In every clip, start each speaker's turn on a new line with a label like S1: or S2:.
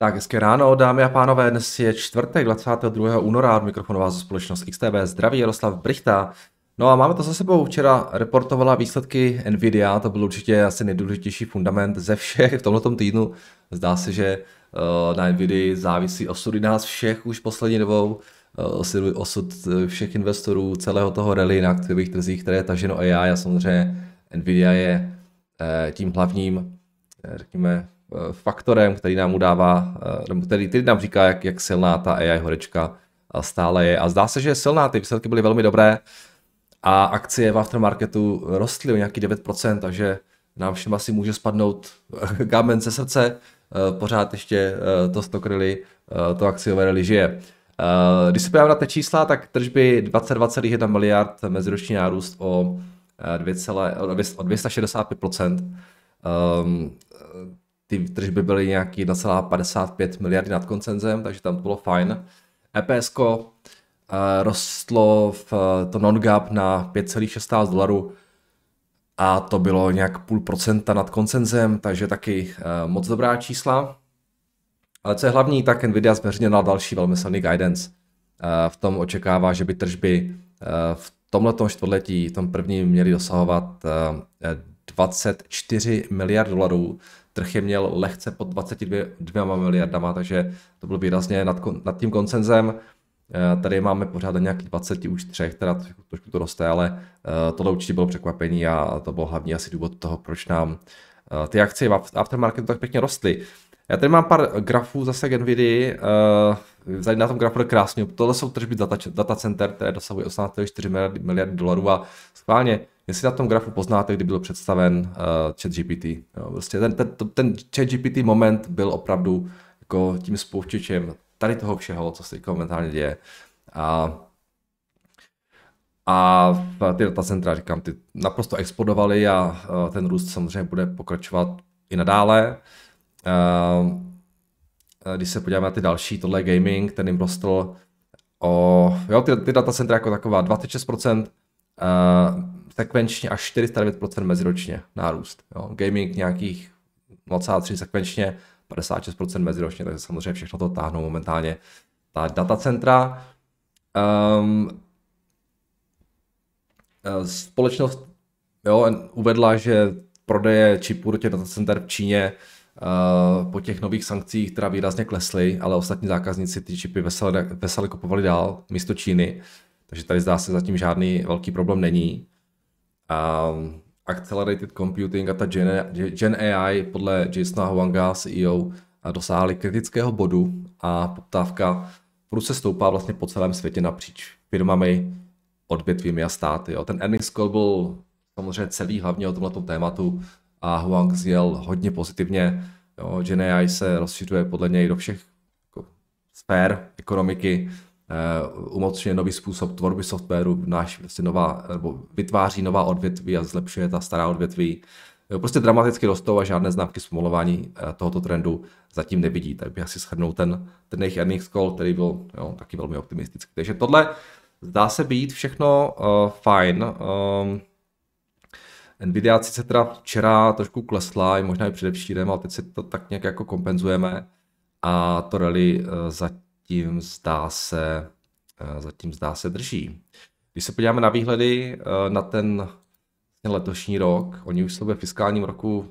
S1: Tak, hezké ráno, dámy a pánové, dnes je čtvrtek 22. února, od mikrofonová vás společnost XTB, zdraví Jaroslav Brichta. No a máme to za sebou, včera reportovala výsledky Nvidia, to byl určitě asi nejdůležitější fundament ze všech v tomto týdnu. Zdá se, že eh, na Nvidia závisí osudy nás všech už poslední dobou, eh, osud eh, všech investorů, celého toho rally na aktivových trzích, které je taženo AI a samozřejmě Nvidia je tím hlavním, řekněme, Eh, faktorem, který nám udává, eh, nebo který, který nám říká, jak, jak silná ta AI horečka eh, stále je. A zdá se, že je silná, ty výsledky byly velmi dobré a akcie v aftermarketu rostly o nějaký 9%, takže nám všem asi může spadnout kámen ze srdce, pořád ještě to stokryli, to akciové rally žije. Když se podíváme na ty čísla, tak tržby 22,1 miliard, meziroční nárůst o, 2, o 265% ty tržby byly nějaký 1,55 miliardy nad koncenzem, takže tam to bylo fajn. EPS eh, rostlo v eh, to non-gap na 5,16 dolarů a to bylo nějak půl procenta nad koncenzem, takže taky eh, moc dobrá čísla. Ale co je hlavní, tak Nvidia na další velmi silný guidance. V tom očekává, že by tržby v tomto čtvrtletí, v tom prvním, měly dosahovat 24 miliard dolarů, Trh je měl lehce pod 22 miliardama, takže to bylo výrazně nad, nad tím koncenzem. Eh, tady máme pořád nějaký 20, už třech, teda trošku, to roste, ale eh, tohle určitě bylo překvapení a to byl hlavní asi důvod toho, proč nám eh, ty akcie v aftermarketu tak pěkně rostly. Já tady mám pár grafů zase k NVIDII. Vzali na tom grafu je krásný. Tohle jsou tržby data, data center, které dosahují 18,4 miliardy miliard dolarů a schválně jestli na tom grafu poznáte, kdy byl představen uh, ChatGPT. Jo, prostě ten, ten, ten ChatGPT moment byl opravdu jako tím spouštěčem tady toho všeho, co se momentálně děje. A, a ty data centra, říkám, ty naprosto explodovaly a uh, ten růst samozřejmě bude pokračovat i nadále. Uh, když se podíváme na ty další, tohle je gaming, ten jim rostl o, jo, ty, ty data centra jako taková 26%, uh, sekvenčně až 409% meziročně nárůst. Jo. Gaming nějakých 23 sekvenčně, 56% meziročně, takže samozřejmě všechno to táhnou momentálně ta datacentra. Um, společnost jo, uvedla, že prodeje čipů do těch datacenter v Číně uh, po těch nových sankcích, která výrazně klesly, ale ostatní zákazníci ty čipy vesele, vesele kupovali dál místo Číny, takže tady zdá se zatím žádný velký problém není. A ehm, Accelerated Computing a ta Gen, Gen AI podle Jasona Huanga, CEO, eh, dosáhly kritického bodu a poptávka se stoupá vlastně po celém světě napříč firmami, odvětvími a státy. Jo. Ten earnings call byl samozřejmě celý hlavně o tomto tématu a Huang zjel hodně pozitivně. Jo. Gen AI se rozšiřuje podle něj do všech jako, sfér ekonomiky, Eh, umocňuje nový způsob tvorby softwaru, náš vlastně nová, nebo vytváří nová odvětví a zlepšuje ta stará odvětví. Prostě dramaticky rostou a žádné známky zpomalování eh, tohoto trendu zatím nevidí. Tak bych asi shrnul ten, ten jejich earnings call, který byl jo, taky velmi optimistický. Takže tohle zdá se být všechno uh, fajn. Um, Nvidia sice teda včera trošku klesla, možná i předevčírem, ale teď si to tak nějak jako kompenzujeme a to rally uh, zatím zatím zdá se, eh, zatím zdá se drží. Když se podíváme na výhledy eh, na ten letošní rok, oni už jsou ve fiskálním roku,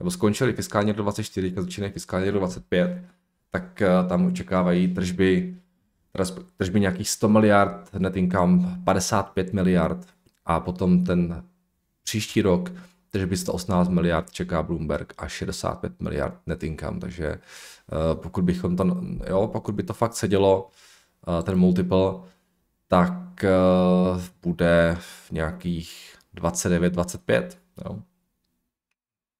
S1: nebo skončili fiskálně do 24, teďka začínají fiskálně do 25, tak eh, tam očekávají tržby, tržby nějakých 100 miliard, net income 55 miliard a potom ten příští rok tržby 118 miliard čeká Bloomberg a 65 miliard net income, takže Eh, pokud bychom to, jo, pokud by to fakt sedělo, eh, ten multiple, tak eh, bude v nějakých 29-25, jo.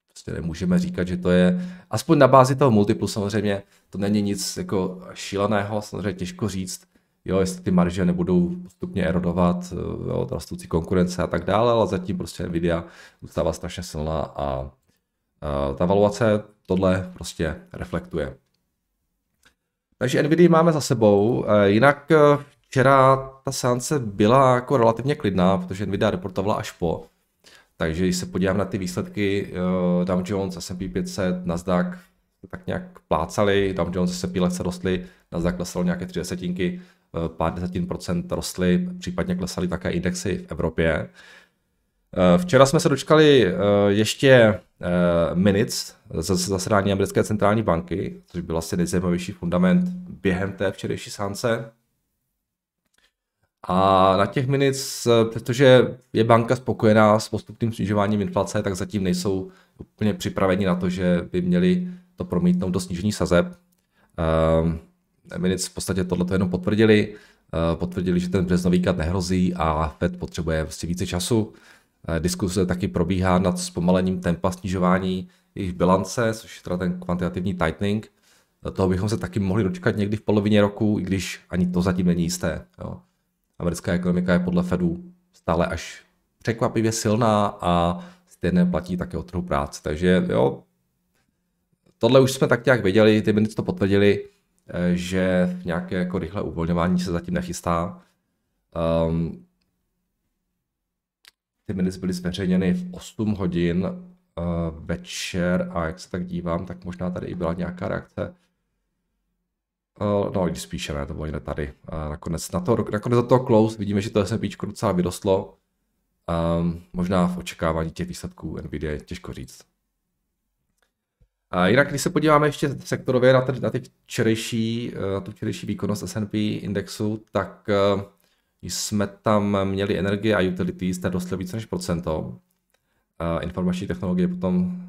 S1: Prostě nemůžeme říkat, že to je, aspoň na bázi toho multiplu samozřejmě, to není nic jako šíleného, samozřejmě těžko říct, jo, jestli ty marže nebudou postupně erodovat, jo, rostoucí konkurence a tak dále, ale zatím prostě Nvidia zůstává strašně silná a Eh, ta valuace tohle prostě reflektuje. Takže NVIDIA máme za sebou. Eh, jinak eh, včera ta seance byla jako relativně klidná, protože NVIDIA reportovala až po. Takže když se podívám na ty výsledky, Dow Jones, S&P 500, Nasdaq tak nějak plácali, Dow Jones, S&P lehce rostly, Nasdaq klesal nějaké tři desetinky, pár desetin procent rostly, případně klesaly také indexy v Evropě. Eh, včera jsme se dočkali eh, ještě eh, minutes z zasedání americké centrální banky, což byl asi nejzajímavější fundament během té včerejší sánce. A na těch minic, protože je banka spokojená s postupným snižováním inflace, tak zatím nejsou úplně připraveni na to, že by měli to promítnout do snížení sazeb. Ehm, minic v podstatě tohleto jenom potvrdili. Potvrdili, že ten březnový kat nehrozí a FED potřebuje vlastně více času. Eh, diskuse taky probíhá nad zpomalením tempa snižování jejich bilance, což je teda ten kvantitativní tightening. Eh, toho bychom se taky mohli dočkat někdy v polovině roku, i když ani to zatím není jisté. Jo. Americká ekonomika je podle Fedu stále až překvapivě silná a stejné platí také o trhu práce. Takže jo, tohle už jsme tak nějak věděli, ty minuty to potvrdili, eh, že nějaké jako rychlé uvolňování se zatím nechystá. Um, ty minis byly zveřejněny v 8 hodin uh, večer a jak se tak dívám, tak možná tady i byla nějaká reakce. Uh, no, lidi spíše ne, to bylo jiné tady. Uh, nakonec, na to, nakonec za to close vidíme, že to SMP docela vyrostlo. Um, možná v očekávání těch výsledků NVIDIA je těžko říct. A jinak, když se podíváme ještě sektorově na, ten, na, ty včerejší, na tu včerejší výkonnost S&P indexu, tak jsme tam měli energie a utilities, ta rostly více než procento. Informační technologie potom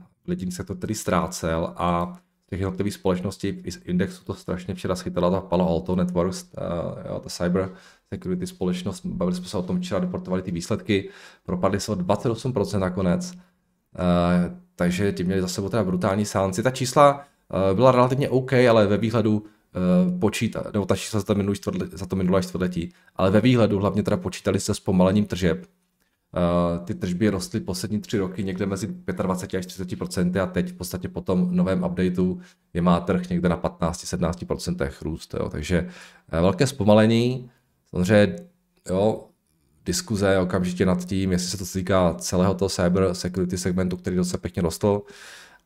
S1: se to tedy ztrácel a těch jednotlivých společností i z indexu to strašně včera schytala ta Palo Alto Networks, ta, jo, ta cyber security společnost, bavili jsme se o tom včera, deportovali ty výsledky, propadly se o 28% nakonec, uh, takže ti měli za sebou teda brutální sánci. Ta čísla uh, byla relativně OK, ale ve výhledu Eh, počítat, nebo ta čísla za to, minulý čtvrtletí, za to minulé čtvrtletí, ale ve výhledu hlavně teda počítali se zpomalením tržeb. Eh, ty tržby rostly poslední tři roky někde mezi 25 až 30 a teď v podstatě po tom novém updateu je má trh někde na 15-17 růst. Jo. Takže eh, velké zpomalení, samozřejmě jo, diskuze okamžitě nad tím, jestli se to týká celého toho cyber security segmentu, který docela pěkně rostl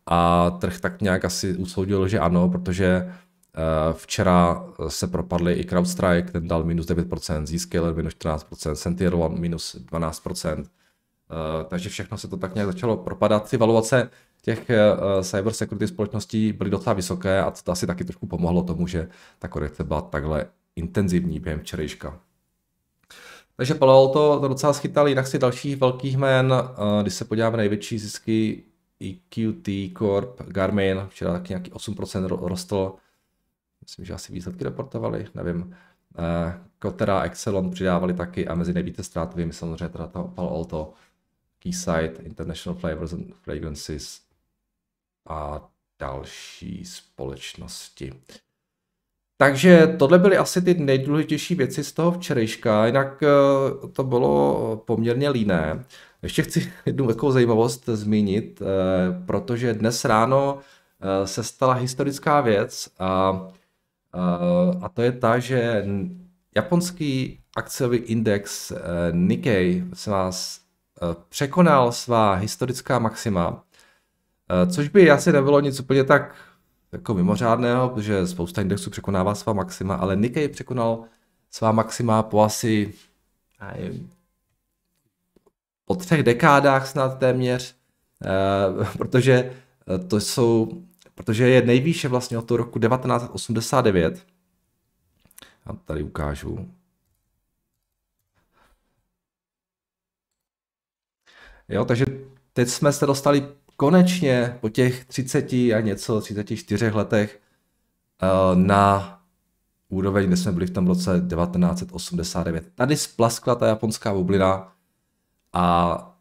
S1: a trh tak nějak asi usoudil, že ano, protože Eh, včera eh, se propadly i CrowdStrike, ten dal minus 9%, Zscaler minus 14%, SentinelOne minus 12%. Eh, takže všechno se to tak nějak začalo propadat. Ty valuace těch cyber security společností byly docela vysoké a to asi taky trošku pomohlo tomu, že ta korekce byla takhle intenzivní během včerejška. Takže Palo Alto to docela schytal, jinak si dalších velkých jmen, když se podíváme největší zisky EQT Corp, Garmin, včera taky nějaký 8% rostl, myslím, že asi výsledky reportovali, nevím. Eh, Kotera, jako Excelon přidávali taky a mezi nejvíce ztrátovými samozřejmě teda to Palo Alto, Keysight, International Flavors and Fragrances a další společnosti. Takže tohle byly asi ty nejdůležitější věci z toho včerejška, jinak eh, to bylo poměrně líné. Ještě chci jednu velkou zajímavost zmínit, eh, protože dnes ráno se stala historická věc a Eh, a to je ta, že japonský akciový index eh, Nikkei se vás eh, překonal svá historická maxima, což by asi nebylo nic úplně tak jako mimořádného, protože spousta indexů překonává svá maxima, ale Nikkei překonal svá maxima po asi po třech dekádách snad téměř, protože to jsou protože je nejvýše vlastně od toho roku 1989. A tady ukážu. Jo, takže teď jsme se dostali konečně po těch 30 a něco, 34 letech eh, na úroveň, kde jsme byli v tom roce 1989. Tady splaskla ta japonská bublina a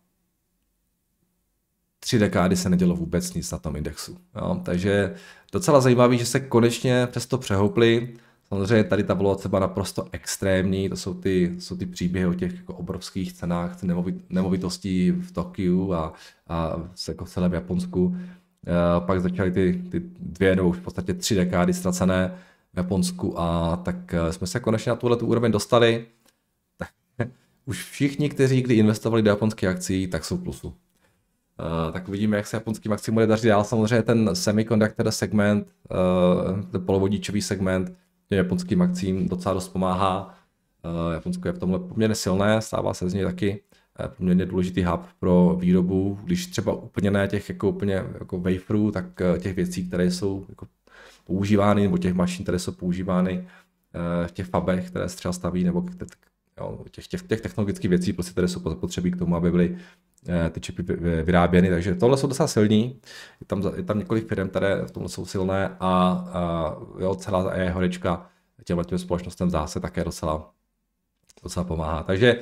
S1: tři dekády se nedělo vůbec nic na tom indexu. Jo? Takže docela zajímavé, že se konečně přesto přehoupli. Samozřejmě tady ta valuace byla naprosto extrémní, to jsou ty, jsou ty příběhy o těch jako obrovských cenách nemovit, nemovitostí v Tokiu a, a jako v celém Japonsku. E, pak začaly ty, ty dvě nebo v podstatě tři dekády ztracené v Japonsku a tak eh, jsme se konečně na tuhle úroveň dostali. Tak už všichni, kteří kdy investovali do japonských akcí, tak jsou plusu. Uh, tak uvidíme, jak se japonský Maximum bude dařit dál. Samozřejmě ten semiconductor segment, uh, ten polovodičový segment, ten japonský Maxim docela dost pomáhá. Uh, Japonsko je v tomhle poměrně silné, stává se z něj taky poměrně důležitý hub pro výrobu, když třeba úplně ne těch jako úplně jako waferů, tak těch věcí, které jsou jako používány, nebo těch mašin, které jsou používány v těch fabech, které se třeba staví, nebo Jo, těch, těch, těch technologických věcí, prostě, které jsou zapotřebí k tomu, aby byly eh, ty čipy vyráběny, takže tohle jsou docela silní, je tam, je tam několik firm, které v tom jsou silné a, a jo, celá je horečka těm těm společnostem zase také docela, docela pomáhá. Takže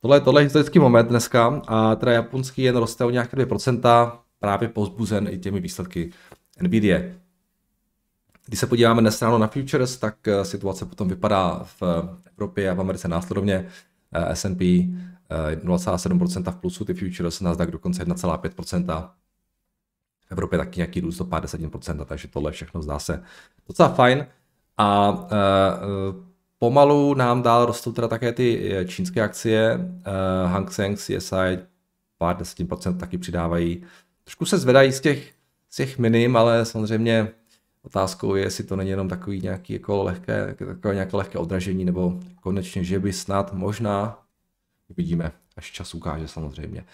S1: tohle, tohle je historický moment dneska a teda japonský jen roste o nějaké 2%, právě pozbuzen i těmi výsledky NVIDIA. Když se podíváme dnes ráno na futures, tak eh, situace potom vypadá v eh, Evropě a v Americe následovně. Eh, S&P 0,7% v plusu, ty futures, Nasdaq dokonce 1,5%. V Evropě taky nějaký růst do 50%, takže tohle všechno zdá se docela fajn. A pomalu nám dál rostou teda také ty čínské akcie. Hang Seng, CSI, pár desetin procent taky přidávají. Trošku se zvedají z těch, z těch minim, ale samozřejmě Otázkou je, jestli to není jenom takový nějaký jako lehké, takové nějaké lehké odražení, nebo konečně, že by snad možná, vidíme, až čas ukáže samozřejmě.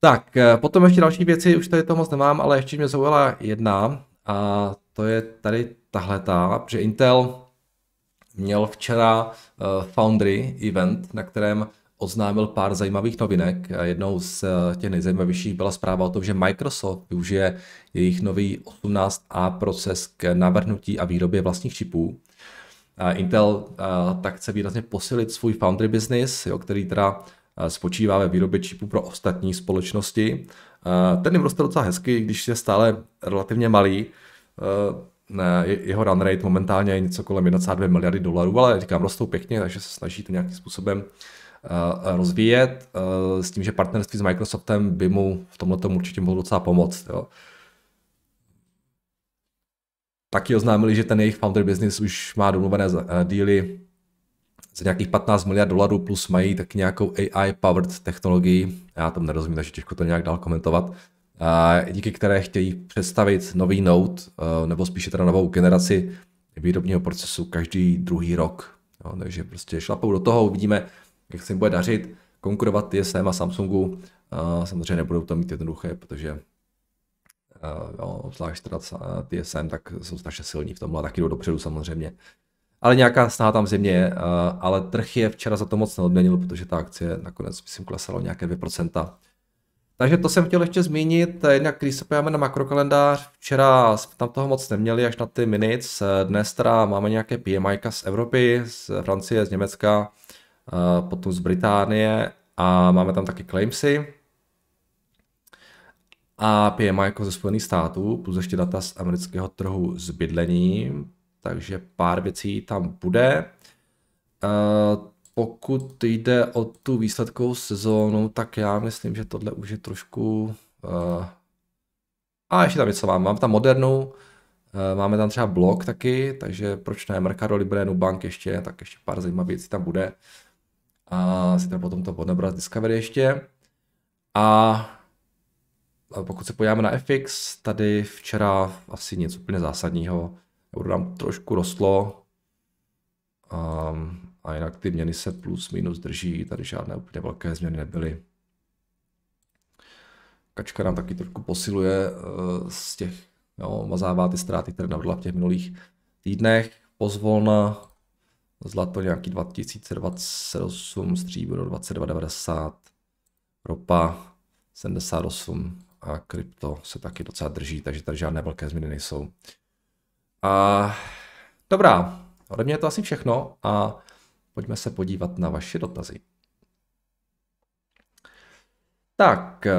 S1: Tak, eh, potom ještě další věci, už tady to moc nemám, ale ještě mě zaujala jedna, a to je tady tahle ta, protože Intel měl včera eh, Foundry event, na kterém oznámil pár zajímavých novinek. Eh, jednou z eh, těch nejzajímavějších byla zpráva o tom, že Microsoft využije jejich nový 18A proces k navrhnutí a výrobě vlastních čipů. Intel eh, tak chce výrazně posilit svůj foundry business, jo, který teda spočívá ve výrobě čipů pro ostatní společnosti. Ten jim roste docela hezky, když je stále relativně malý. Jeho run rate momentálně je něco kolem 1,2 miliardy dolarů, ale říkám, rostou pěkně, takže se snaží to nějakým způsobem uh, Eh, rozvíjet eh, s tím, že partnerství s Microsoftem by mu v tomhle určitě mohlo docela pomoct. Jo. Taky oznámili, že ten jejich founder business už má domluvené eh, díly za nějakých 15 miliard dolarů plus mají tak nějakou AI-powered technologii, já tomu nerozumím, takže těžko to nějak dál komentovat, díky které chtějí představit nový Note, nebo spíše teda novou generaci výrobního procesu každý druhý rok. Jo, takže prostě šlapou do toho, uvidíme, jak se jim bude dařit, konkurovat TSM a Samsungu. samozřejmě nebudou to mít jednoduché, protože uh, obzvlášť teda TSM, tak jsou strašně silní v tom a taky jdou dopředu samozřejmě. Ale nějaká snaha tam země je, ale trh je včera za to moc neodměnil, protože ta akcie nakonec, myslím, klesala o nějaké 2%. Takže to jsem chtěl ještě zmínit, jednak když se pojáme na makrokalendář, včera jsme tam toho moc neměli až na ty minutes, dnes teda máme nějaké PMI z Evropy, z Francie, z Německa, Eh, potom z Británie a máme tam taky Claimsy a PMI jako ze Spojených států, plus ještě data z amerického trhu s bydlením, takže pár věcí tam bude. Eh, pokud jde o tu výsledkovou sezónu, tak já myslím, že tohle už je trošku... Eh, a ještě tam něco mám. Mám tam modernou, máme tam třeba blog taky, takže proč ne Mercado Libre, Nubank ještě, tak ještě pár zajímavých věcí tam bude a zítra potom to podnebrat Discovery ještě. A pokud se podíváme na FX, tady včera asi něco úplně zásadního. Euro nám trošku rostlo. Um, a jinak ty měny se plus minus drží, tady žádné úplně velké změny nebyly. Kačka nám taky trošku posiluje uh, z těch, jo, mazává ty ztráty, které navrhla v těch minulých týdnech. Pozvolna Zlato nějaký 2028, stříbro 2290, ropa 78 a krypto se taky docela drží, takže tady žádné velké změny nejsou. A dobrá, ode mě je to asi všechno a pojďme se podívat na vaše dotazy. Tak, eh,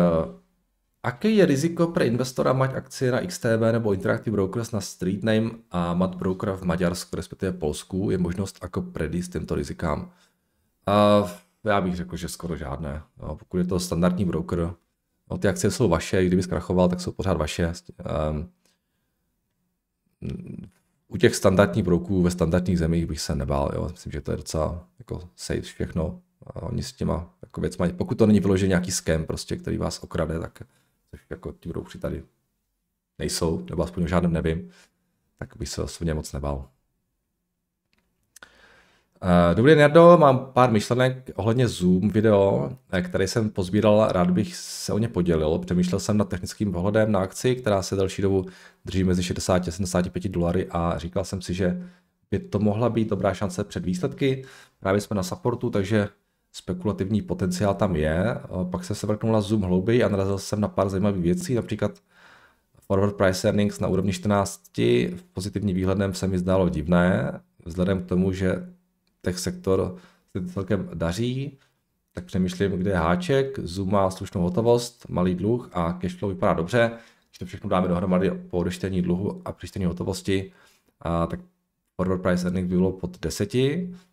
S1: Aké je riziko pro investora mať akcie na XTB nebo Interactive Brokers na Street Name a mat brokera v Maďarsku, respektive Polsku? Je možnost jako predíst těmto rizikám? Uh, já bych řekl, že skoro žádné. No, pokud je to standardní broker, no, ty akcie jsou vaše, kdyby zkrachoval, tak jsou pořád vaše. Um, u těch standardních brokerů ve standardních zemích bych se nebál. Jo. Myslím, že to je docela jako safe všechno. A oni s těma jako věcma, pokud to není vyložený nějaký scam, prostě, který vás okrade, tak což jako ti brouci tady nejsou, nebo aspoň o žádném nevím, tak bych se osobně moc nebal. Eh, dobrý den, Jardo, mám pár myšlenek ohledně Zoom video, eh, které jsem pozbíral, rád bych se o ně podělil. Přemýšlel jsem nad technickým pohledem na akci, která se další dobu drží mezi 60 a 75 dolary a říkal jsem si, že by to mohla být dobrá šance před výsledky. Právě jsme na supportu, takže spekulativní potenciál tam je. Pak jsem se vrknul na Zoom hlouběji a narazil jsem na pár zajímavých věcí, například forward price earnings na úrovni 14 v pozitivním výhledem se mi zdálo divné, vzhledem k tomu, že tech sektor se celkem daří, tak přemýšlím, kde je háček, Zoom má slušnou hotovost, malý dluh a flow vypadá dobře. Když to všechno dáme dohromady po odečtení dluhu a přištění hotovosti, a tak forward price earnings bylo pod 10,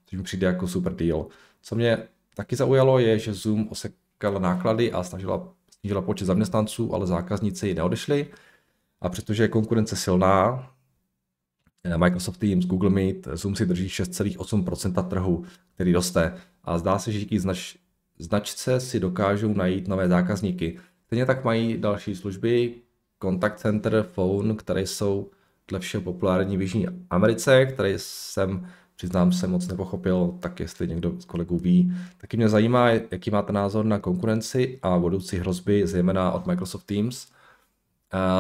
S1: což mi přijde jako super deal. Co mě taky zaujalo, je, že Zoom osekal náklady a snažila, snížila počet zaměstnanců, ale zákazníci ji neodešli. A přestože je konkurence silná, eh, Microsoft Teams, Google Meet, Zoom si drží 6,8% trhu, který roste. A zdá se, že díky znač, značce si dokážou najít nové zákazníky. Stejně tak mají další služby, Contact Center, Phone, které jsou dle všeho populární v Jižní Americe, které jsem přiznám se, moc nepochopil, tak jestli někdo z kolegů ví. Taky mě zajímá, jaký máte názor na konkurenci a budoucí hrozby, zejména od Microsoft Teams,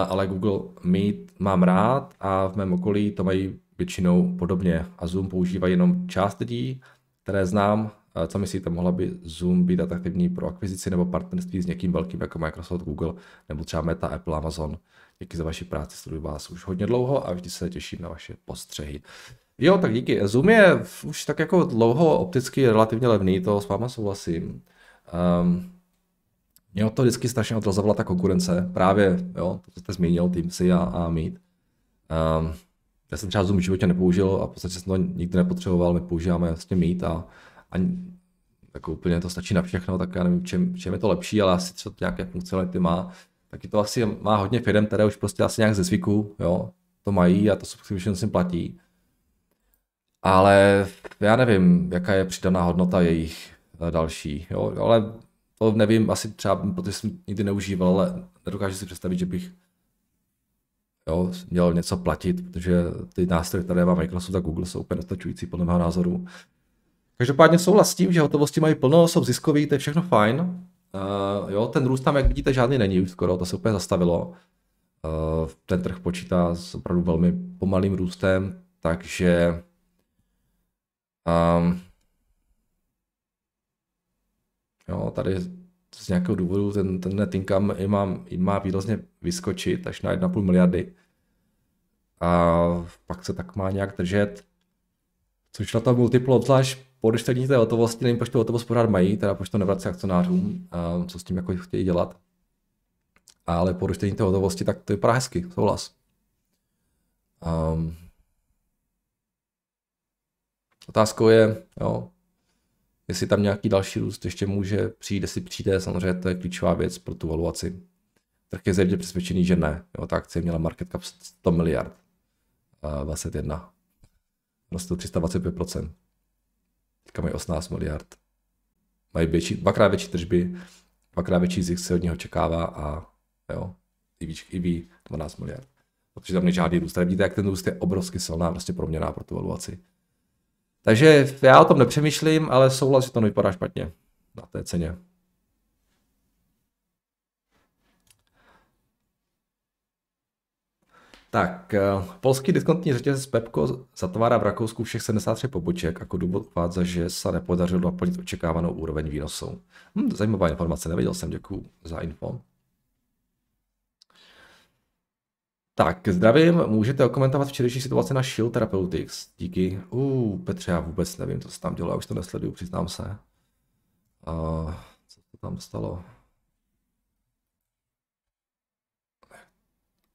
S1: ale Google Meet mám rád a v mém okolí to mají většinou podobně a Zoom používají jenom část lidí, které znám. Co myslíte, mohla by Zoom být atraktivní pro akvizici nebo partnerství s někým velkým jako Microsoft, Google nebo třeba Meta, Apple, Amazon? Díky za vaši práci, sleduji vás už hodně dlouho a vždy se těším na vaše postřehy. Jo, tak díky. Zoom je už tak jako dlouho opticky relativně levný, to s váma souhlasím. Um, mě to vždycky strašně odrazovala ta konkurence, právě, jo, to jste zmínil, Teamsy a, a Meet. Um, já jsem třeba Zoom v životě nepoužil a v podstatě jsem to nikdy nepotřeboval, my používáme vlastně Meet a, a jako úplně to stačí na všechno, tak já nevím, čem, čem je to lepší, ale asi co to nějaké funkcionality má. Taky to asi má hodně firm, které už prostě asi nějak ze zvyku, jo, to mají a to subscription si platí ale já nevím, jaká je přidaná hodnota jejich eh, další, jo, ale to nevím, asi třeba, protože jsem nikdy neužíval, ale nedokážu si představit, že bych jo, měl něco platit, protože ty nástroje, které má Microsoft a Google, jsou úplně dostačující podle mého názoru. Každopádně souhlas s tím, že hotovosti mají plno, jsou ziskový, to je všechno fajn. Uh, jo, ten růst tam, jak vidíte, žádný není už skoro, to se úplně zastavilo. Uh, ten trh počítá s opravdu velmi pomalým růstem, takže Um, jo, tady z nějakého důvodu ten, ten net income má, má výrazně vyskočit až na 1,5 miliardy. A pak se tak má nějak držet. Což na to multiplo, obzvlášť po odečtení té hotovosti, nevím, proč tu hotovost pořád mají, teda proč to nevrací akcionářům, a co s tím jako chtějí dělat. Ale po odečtení té hotovosti, tak to je hezky, souhlas. Um, Otázkou je, jo, jestli tam nějaký další růst ještě může přijít, jestli přijde, samozřejmě to je klíčová věc pro tu valuaci. Trh je zřejmě přesvědčený, že ne. Jo, ta akcie měla market cap 100 miliard. Uh, 21. Rostl 325%. Teďka mají 18 miliard. Mají větší, dvakrát větší tržby, dvakrát větší zisk se od něho čekává a jo, i ví 12 miliard. Protože tam není žádný růst. Tady vidíte, jak ten růst je obrovsky silná prostě proměná pro tu valuaci. Takže já o tom nepřemýšlím, ale že to nevypadá špatně na té ceně. Tak, eh, polský diskontní řetězec Pepko zatvárá v Rakousku všech 73 poboček jako důvod uvádza, že se nepodařilo naplnit očekávanou úroveň výnosů. Hm, zajímavá informace, nevěděl jsem, děkuji za info. Tak, zdravím, můžete okomentovat včerejší situaci na Shield Therapeutics. Díky. U Petře, já vůbec nevím, co se tam dělo, já už to nesleduju, přiznám se. A co se tam stalo?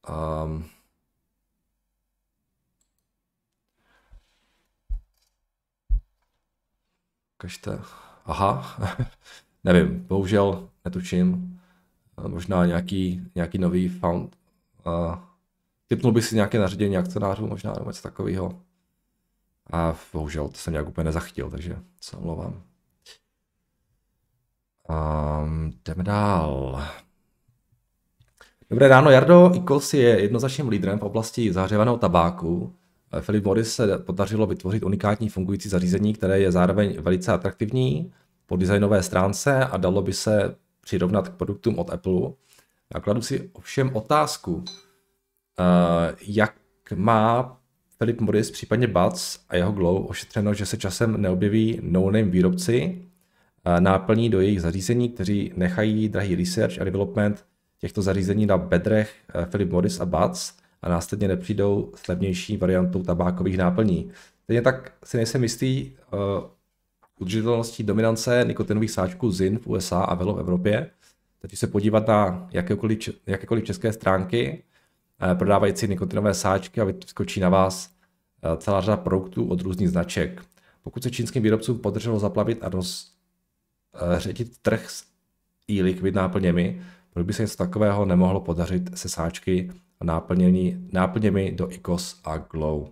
S1: A... Ehm. Kažte. Aha, nevím, bohužel netučím. Možná nějaký, nějaký nový found, A... Typnul bych si nějaké nařízení akcionářů, možná nebo něco takového. A bohužel to jsem nějak úplně nezachytil, takže se omlouvám. Um, jdeme dál. Dobré ráno, Jardo. Ecos je jednoznačným lídrem v oblasti zahřevaného tabáku. Eh, Philip Morris se podařilo vytvořit unikátní fungující zařízení, které je zároveň velice atraktivní po designové stránce a dalo by se přirovnat k produktům od Apple. Já kladu si ovšem otázku, Eh, jak má Philip Morris, případně Buds a jeho Glow ošetřeno, že se časem neobjeví no-name výrobci eh, náplní do jejich zařízení, kteří nechají drahý research a development těchto zařízení na bedrech Philip eh, Morris a Buds a následně nepřijdou s levnější variantou tabákových náplní. Stejně tak si nejsem jistý uh, udržitelností dominance nikotinových sáčků ZIN v USA a Velo v Evropě. Takže se podívat na jakékoliv, jakékoliv české stránky, Eh, prodávající nikotinové sáčky a vyskočí na vás eh, celá řada produktů od různých značek. Pokud se čínským výrobcům podařilo zaplavit a rozředit eh, trh s e-liquid náplněmi, proč by se něco takového nemohlo podařit se sáčky a náplněmi do ICOS a Glow?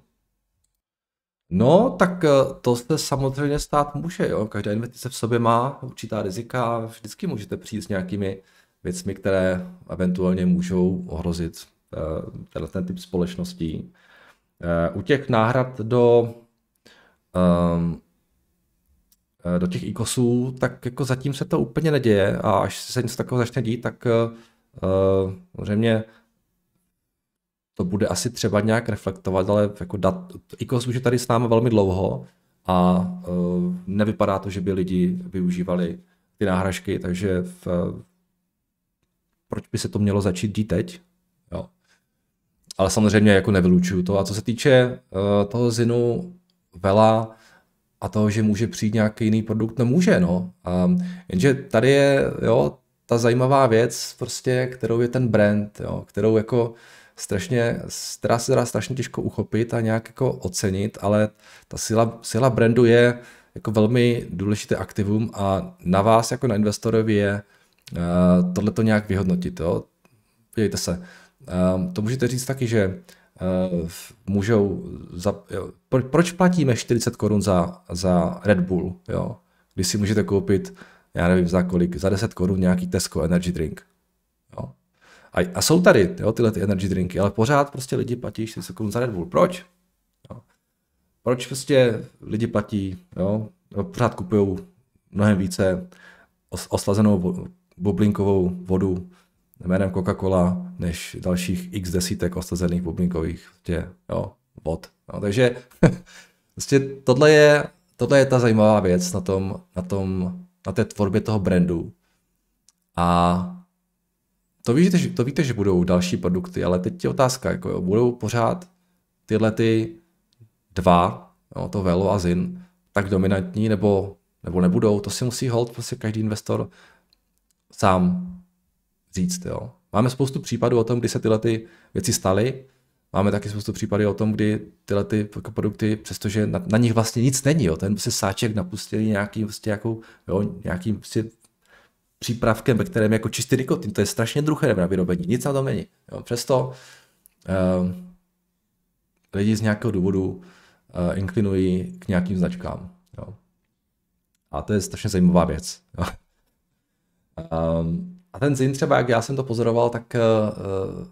S1: No, tak to se samozřejmě stát může. Jo? Každá investice v sobě má určitá rizika. Vždycky můžete přijít s nějakými věcmi, které eventuálně můžou ohrozit Eh, tenhle ten typ společností. Eh, u těch náhrad do, ehm, eh, do těch ikosů, tak jako zatím se to úplně neděje a až se něco takového začne dít, tak samozřejmě to bude asi třeba nějak reflektovat, ale jako dat, ikos už je tady s námi velmi dlouho a nevypadá to, že by lidi využívali ty náhražky, takže v, proč by se to mělo začít dít teď? Jo ale samozřejmě jako nevylučuju to. A co se týče uh, toho Zinu Vela a toho, že může přijít nějaký jiný produkt, nemůže, může, no. Um, jenže tady je, jo, ta zajímavá věc, prostě, kterou je ten brand, jo, kterou jako strašně, která se dá strašně těžko uchopit a nějak jako ocenit, ale ta síla, síla brandu je jako velmi důležité aktivum a na vás jako na investorovi je uh, eh, tohle to nějak vyhodnotit. Jo. Podívejte se, Ehm, to můžete říct taky, že ehm, můžou... Za, jo, proč platíme 40 korun za, za Red Bull, jo? když si můžete koupit, já nevím za kolik, za 10 korun nějaký Tesco Energy Drink. Jo? A, a jsou tady jo, tyhle ty energy drinky, ale pořád prostě lidi platí 40 korun za Red Bull. Proč? Jo? Proč prostě lidi platí, jo? pořád kupují mnohem více oslazenou bublinkovou vodu jménem Coca-Cola než dalších x desítek ostazených bublinkových tě, prostě, jo, vod. No, takže vlastně tohle je, tohle je ta zajímavá věc na, tom, na, tom, na té tvorbě toho brandu. A to víte, že, to víte, že budou další produkty, ale teď je otázka, jako jo, budou pořád tyhle ty dva, jo, to Velo a Zin, tak dominantní, nebo, nebo nebudou, to si musí hold prostě každý investor sám říct. Jo. Máme spoustu případů o tom, kdy se tyhle ty věci staly, máme taky spoustu případů o tom, kdy tyhle ty jako produkty, přestože na, na nich vlastně nic není, jo, ten prostě sáček napustili nějaký, prostě jako, jo, nějakým prostě přípravkem, ve kterém jako čistý nikotin, to je strašně druhé, na vyrobení, nic na tom není. Jo. Přesto uh, lidi z nějakého důvodu uh, inklinují k nějakým značkám. Jo. A to je strašně zajímavá věc. Jo. Um, a ten Zin třeba, jak já jsem to pozoroval, tak eh, eh,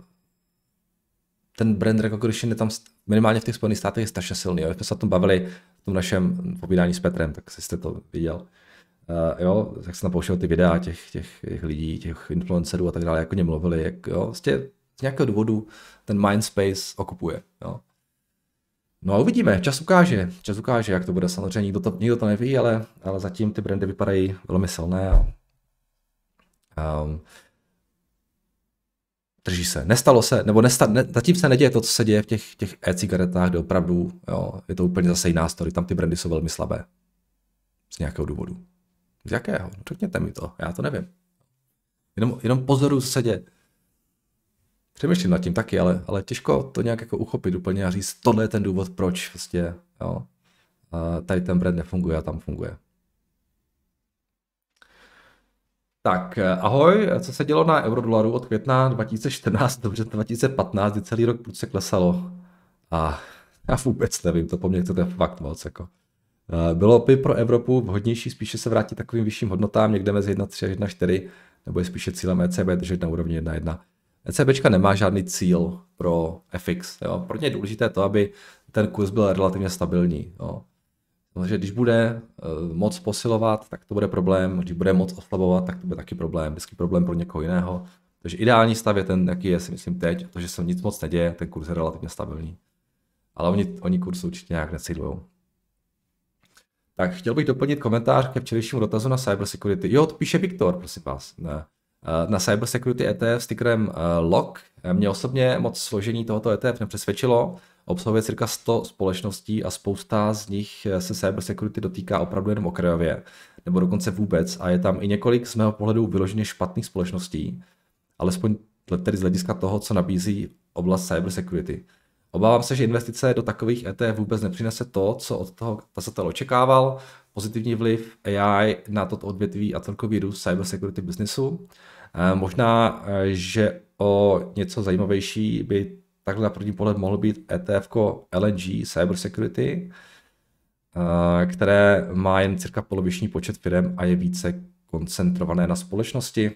S1: ten brand recognition je tam minimálně v těch Spojených státech je strašně silný. Jo. jsme se o tom bavili v tom našem povídání s Petrem, tak jste to viděl. Uh, jo, tak jsem napouštěl ty videa těch, těch, těch, lidí, těch influencerů a tak dále, jako ně mluvili, jak jo, vlastně z nějakého důvodu ten mindspace okupuje. Jo. No a uvidíme, čas ukáže, čas ukáže, jak to bude, samozřejmě nikdo to, nikdo to neví, ale, ale zatím ty brandy vypadají velmi silné Jo. Um, drží se. Nestalo se, nebo nesta, ne, zatím se neděje to, co se děje v těch, těch e-cigaretách, kde opravdu jo, je to úplně zase jiná story. Tam ty brandy jsou velmi slabé. Z nějakého důvodu. Z jakého? No, řekněte mi to, já to nevím. Jenom, jenom pozoruju, co se děje. Přemýšlím nad tím taky, ale, ale těžko to nějak jako uchopit úplně a říct, tohle je ten důvod, proč Vlastně. jo, tady ten brand nefunguje a tam funguje. Tak eh, ahoj, co se dělo na eurodolaru od května 2014 do 2015, kdy celý rok se klesalo? A ah, já vůbec nevím, to po mně chcete fakt moc. Jako. Eh, bylo by pro Evropu vhodnější spíše se vrátit takovým vyšším hodnotám někde mezi 1,3 a 1,4, nebo je spíše cílem ECB držet na úrovni 1,1. ECBčka nemá žádný cíl pro FX. Jo. Pro ně je důležité to, aby ten kurz byl relativně stabilní. Jo. Takže no, když bude eh, moc posilovat, tak to bude problém, když bude moc oslabovat, tak to bude taky problém, vždycky problém pro někoho jiného. Takže ideální stav je ten, jaký je, si myslím, teď, že se nic moc neděje, ten kurz je relativně stabilní. Ale oni, oni kurz určitě nějak necidlují. Tak chtěl bych doplnit komentář ke včerejšímu dotazu na cybersecurity. Jo, to píše Viktor, prosím vás. Ne. Eh, na cybersecurity ETF s tickerem eh, LOCK. Mě osobně moc složení tohoto ETF nepřesvědčilo obsahuje cirka 100 společností a spousta z nich se cybersecurity dotýká opravdu jenom okrajově, nebo dokonce vůbec a je tam i několik z mého pohledu vyloženě špatných společností, alespoň tedy z hlediska toho, co nabízí oblast cybersecurity. Obávám se, že investice do takových ETF vůbec nepřinese to, co od toho tazatel očekával, pozitivní vliv AI na toto odvětví a celkový růst cybersecurity businessu. Eh, možná, eh, že o něco zajímavější by takhle na první pohled mohlo být ETF LNG Cybersecurity, eh, které má jen cirka poloviční počet firm a je více koncentrované na společnosti.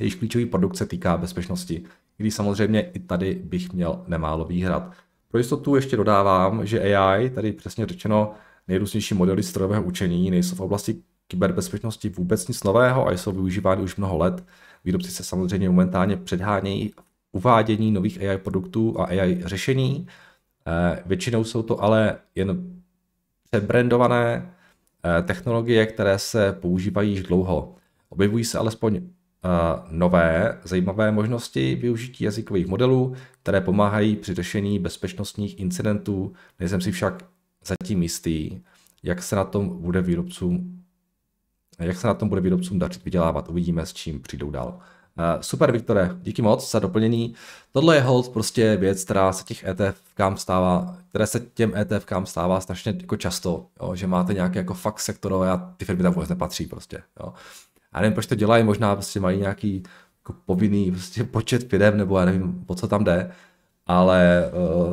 S1: Jejich klíčový produkt se týká bezpečnosti, když samozřejmě i tady bych měl nemálo výhrad. Pro jistotu ještě dodávám, že AI, tady přesně řečeno nejrůznější modely strojového učení, nejsou v oblasti kyberbezpečnosti vůbec nic nového a jsou využívány už mnoho let. Výrobci se samozřejmě momentálně předhánějí uvádění nových AI produktů a AI řešení. Eh, většinou jsou to ale jen přebrandované eh, technologie, které se používají již dlouho. Objevují se alespoň eh, nové zajímavé možnosti využití jazykových modelů, které pomáhají při řešení bezpečnostních incidentů. Nejsem si však zatím jistý, jak se na tom bude výrobcům jak se na tom bude výrobcům dařit vydělávat. Uvidíme, s čím přijdou dál. Eh, super, Viktore, díky moc za doplnění. Tohle je hold prostě věc, která se těch e kam stává, které se těm ETF, kam stává strašně jako často, jo, že máte nějaké jako fakt sektorové a ty firmy tam vůbec nepatří prostě. Jo. A nevím, proč to dělají, možná prostě mají nějaký jako povinný prostě počet firm, nebo já nevím, po co tam jde, ale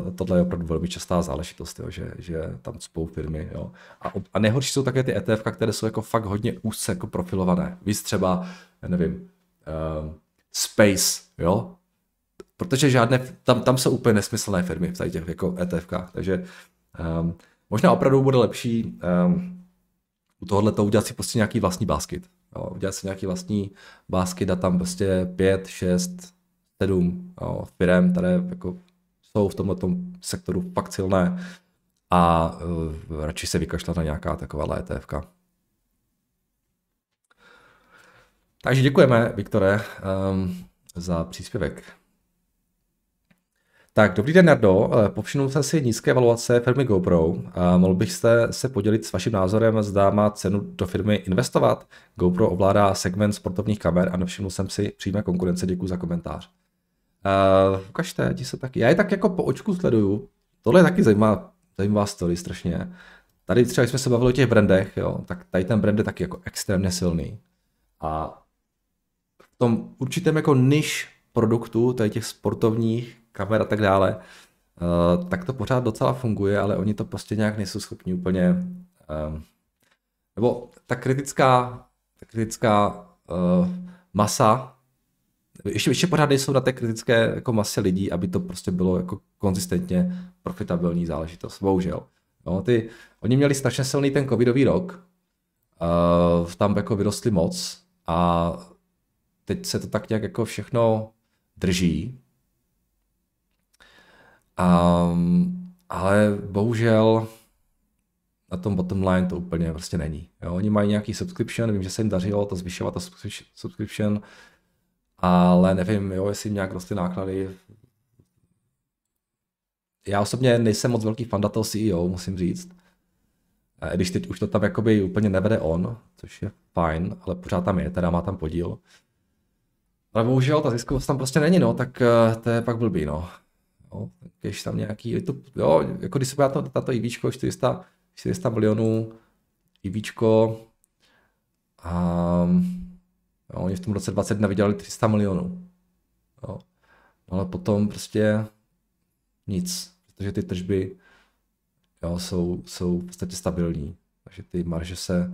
S1: uh, tohle je opravdu velmi častá záležitost, jo, že, že tam spou firmy. Jo. A, a nejhorší jsou také ty ETF, které jsou jako fakt hodně úzce jako profilované. Víš třeba, já nevím, uh, space, jo? Protože žádné, tam, tam jsou úplně nesmyslné firmy v tady těch jako ETFkách, takže um, možná opravdu bude lepší um, u tohohle to udělat si prostě nějaký vlastní basket. Jo? Udělat si nějaký vlastní basket a tam prostě 5, 6, 7 firm, které jako jsou v tomhle sektoru fakt silné a uh, radši se vykašlat na nějaká taková ETFka. Takže děkujeme, Viktore, um, za příspěvek. Tak, dobrý den, Nardo. Eh, Povšimnul jsem si nízké valuace firmy GoPro. A mohl byste se podělit s vaším názorem, zda má cenu do firmy investovat? GoPro ovládá segment sportovních kamer a nevšiml jsem si přímé konkurence. Děkuji za komentář. Uh, ukažte, ti se taky. Já je tak jako po očku sleduju. Tohle je taky zajímavá, zajímavá story strašně. Tady třeba, když jsme se bavili o těch brandech, jo, tak tady ten brand je taky jako extrémně silný. A tom určitém jako niž produktu, to je těch sportovních kamer a tak dále, eh, tak to pořád docela funguje, ale oni to prostě nějak nejsou schopni úplně. Eh, nebo ta kritická, ta kritická eh, masa, ještě, ještě pořád nejsou na té kritické jako masy lidí, aby to prostě bylo jako konzistentně profitabilní záležitost. Bohužel. No, ty, oni měli strašně silný ten covidový rok, uh, tam jako vyrostli moc a teď se to tak nějak jako všechno drží. A, ale bohužel na tom bottom line to úplně prostě není. Jo, oni mají nějaký subscription, vím, že se jim dařilo to zvyšovat, to subscription, ale nevím, jo, jestli jim nějak prostě náklady. Já osobně nejsem moc velký fan toho CEO, musím říct. I když teď už to tam jakoby úplně nevede on, což je fajn, ale pořád tam je, teda má tam podíl. Ale bohužel ta ziskovost tam prostě není, no, tak eh, to je pak blbý, no. no když tam nějaký, to, jo, jako když se podíváte na tato IVčko, 400, 400 milionů IVčko, a no, oni v tom roce 21 vydělali 300 milionů. No, ale potom prostě nic, protože ty tržby jo, jsou, jsou v podstatě stabilní, takže ty marže se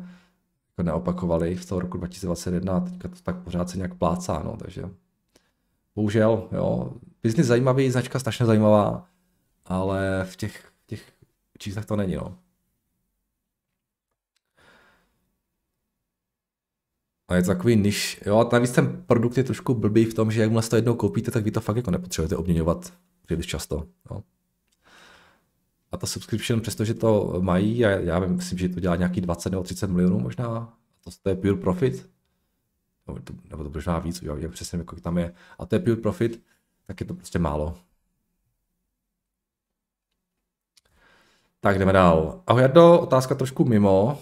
S1: jako neopakovali z toho roku 2021 a teďka to tak pořád se nějak plácá, no, takže bohužel, jo, biznis zajímavý, značka strašně zajímavá, ale v těch, těch číslech to není, no. A je to takový niž, jo, a navíc ten produkt je trošku blbý v tom, že jakmile to jednou koupíte, tak vy to fakt jako nepotřebujete obměňovat příliš často, no a ta subscription, přestože to mají, a já myslím, že to dělá nějaký 20 nebo 30 milionů možná, to, to je pure profit, nebo to, nebo to možná víc, jo, je přesně jako tam je, a to je pure profit, tak je to prostě málo. Tak jdeme dál. Ahoj Jardo, otázka trošku mimo,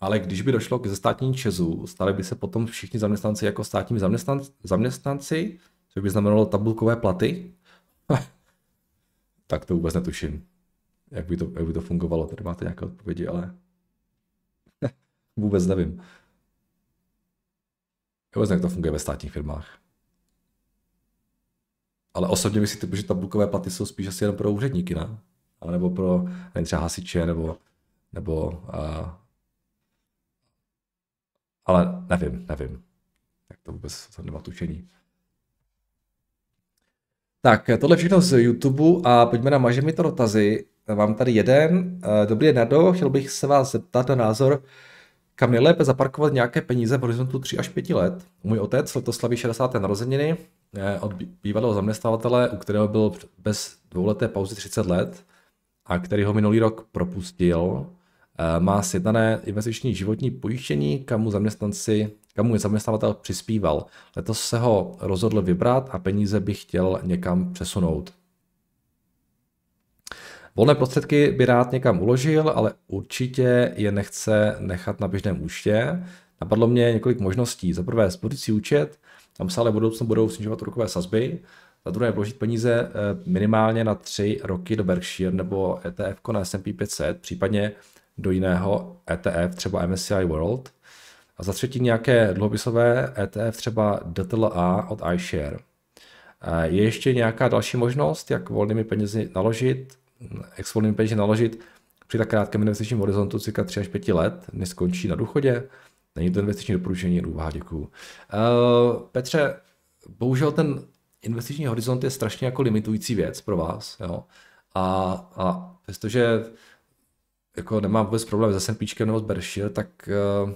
S1: ale když by došlo k zestátnění Česu, stali by se potom všichni zaměstnanci jako státní zaměstnanci, zaměstnanci což by znamenalo tabulkové platy? tak to vůbec netuším jak by to, jak by to fungovalo. Tady máte nějaké odpovědi, ale vůbec nevím. Já vůbec jak to funguje ve státních firmách. Ale osobně myslím, že tabulkové platy jsou spíš asi jen pro úředníky, ne? A nebo pro nevím, třeba hasiče, nebo, nebo a... ale nevím, nevím. Jak to vůbec to nemá tušení. Tak, tohle všechno z YouTube a pojďme na mažemi to dotazy. Mám tady jeden. Eh, dobrý den, Nado. Chtěl bych se vás zeptat na názor, kam je lépe zaparkovat nějaké peníze v horizontu 3 až 5 let. Můj otec letos slaví 60. narozeniny eh, od bývalého zaměstnavatele, u kterého byl bez dvouleté pauzy 30 let a který ho minulý rok propustil. Eh, má sjednané investiční životní pojištění, kam mu zaměstnanci kam mu zaměstnavatel přispíval. Letos se ho rozhodl vybrat a peníze bych chtěl někam přesunout. Volné prostředky by rád někam uložil, ale určitě je nechce nechat na běžném účtě. Napadlo mě několik možností. Za prvé spořící účet, tam se ale budoucnu budou snižovat úrokové sazby. Za druhé vložit peníze eh, minimálně na tři roky do Berkshire nebo ETF na S&P 500, případně do jiného ETF, třeba MSCI World. A za třetí nějaké dlouhopisové ETF, třeba DTLA od iShare. Eh, je ještě nějaká další možnost, jak volnými penězi naložit? exponovní peníze naložit při tak krátkém investičním horizontu cca 3 až 5 let, než skončí na důchodě. Není to investiční doporučení, vám, děkuju. Uh, Petře, bohužel ten investiční horizont je strašně jako limitující věc pro vás. Jo? A, a přestože jako nemám vůbec problém se S&Pčkem nebo s Berkshire, tak uh,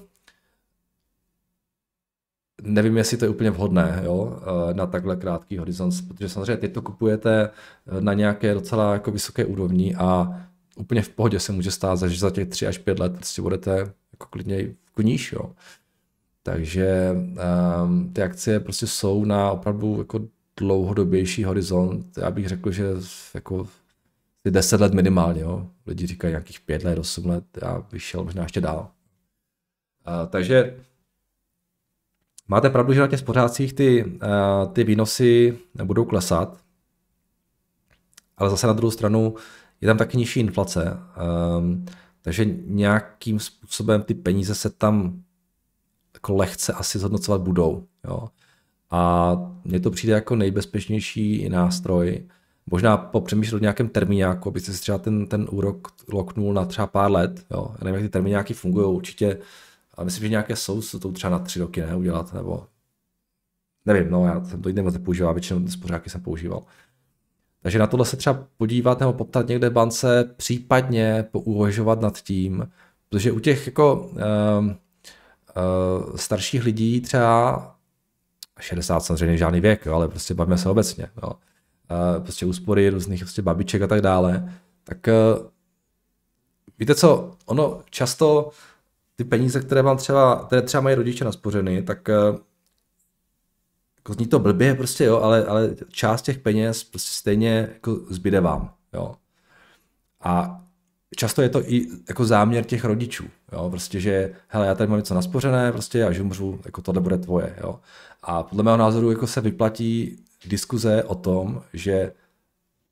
S1: nevím, jestli to je úplně vhodné jo, eh, na takhle krátký horizont, protože samozřejmě teď to kupujete eh, na nějaké docela jako vysoké úrovni a úplně v pohodě se může stát, že za těch 3 až 5 let prostě budete jako klidně koníš, jo. Takže um, ty akcie prostě jsou na opravdu jako dlouhodobější horizont. Já bych řekl, že jako ty 10 let minimálně, jo. Lidi říkají nějakých 5 let, 8 let, já bych šel možná ještě dál. Uh, takže Máte pravdu, že na těch spořádcích ty, eh, ty výnosy budou klesat, ale zase na druhou stranu je tam taky nižší inflace, ehm, takže nějakým způsobem ty peníze se tam jako lehce asi zhodnocovat budou. Jo. A mně to přijde jako nejbezpečnější nástroj. Možná popřemýšlet o nějakém termíňáku, abyste si třeba ten, ten úrok loknul na třeba pár let. Jo. Já nevím, jak ty termíňáky fungují, určitě ale myslím, že nějaké jsou, se to třeba na tři roky ne, udělat, nebo nevím, no já jsem to jiné moc nepoužíval, většinou spořáky jsem používal. Takže na tohle se třeba podívat nebo poptat někde bance, případně pouvažovat nad tím, protože u těch jako uh, uh, starších lidí třeba 60 samozřejmě žádný věk, jo, ale prostě bavíme se obecně. Jo. Uh, prostě úspory různých prostě babiček a tak dále. Tak uh, víte co, ono často ty peníze, které vám třeba, které třeba mají rodiče naspořeny, tak eh, jako zní to blbě prostě, jo, ale, ale část těch peněz prostě stejně jako zbyde vám, jo. A často je to i jako záměr těch rodičů, jo, prostě, že hele, já tady mám něco naspořené, prostě, až umřu, jako tohle bude tvoje, jo. A podle mého názoru jako se vyplatí diskuze o tom, že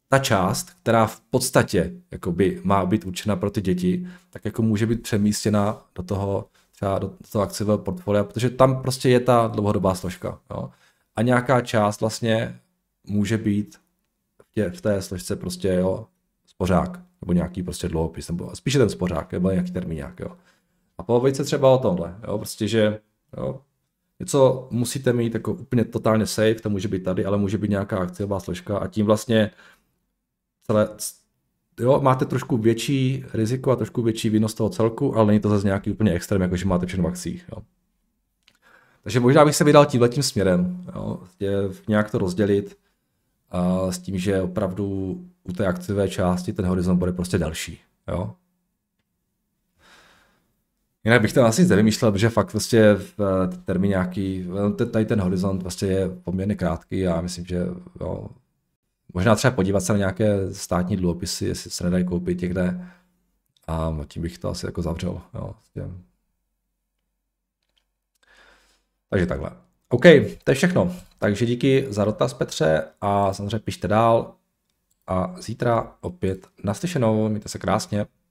S1: ta část, která v podstatě jakoby má být určena pro ty děti, tak jako může být přemístěna do toho, třeba do toho akciového portfolia, protože tam prostě je ta dlouhodobá složka. Jo. A nějaká část vlastně může být v, tě, v té složce prostě jo, spořák, nebo nějaký prostě dluhopis, nebo spíše ten spořák, nebo nějaký termíňák. Jo. A pohovejte se třeba o tomhle, jo, prostě, že jo, něco musíte mít jako úplně totálně safe, to může být tady, ale může být nějaká akciová složka a tím vlastně celé, jo, máte trošku větší riziko a trošku větší výnos toho celku, ale není to zase nějaký úplně extrém, jako že máte všechno v akcích. Jo. Takže možná bych se vydal tím směrem, jo, nějak to rozdělit a s tím, že opravdu u té akciové části ten horizont bude prostě další. Jo. Jinak bych to asi nevymýšlel, protože fakt vlastně v eh, termín nějaký, no, tady ten horizont vlastně je poměrně krátký a myslím, že jo, Možná třeba podívat se na nějaké státní dluhopisy, jestli se nedají koupit někde. A no, tím bych to asi jako zavřel. Jo, Takže takhle. OK, to je všechno. Takže díky za dotaz, Petře, a samozřejmě pište dál. A zítra opět naslyšenou, mějte se krásně.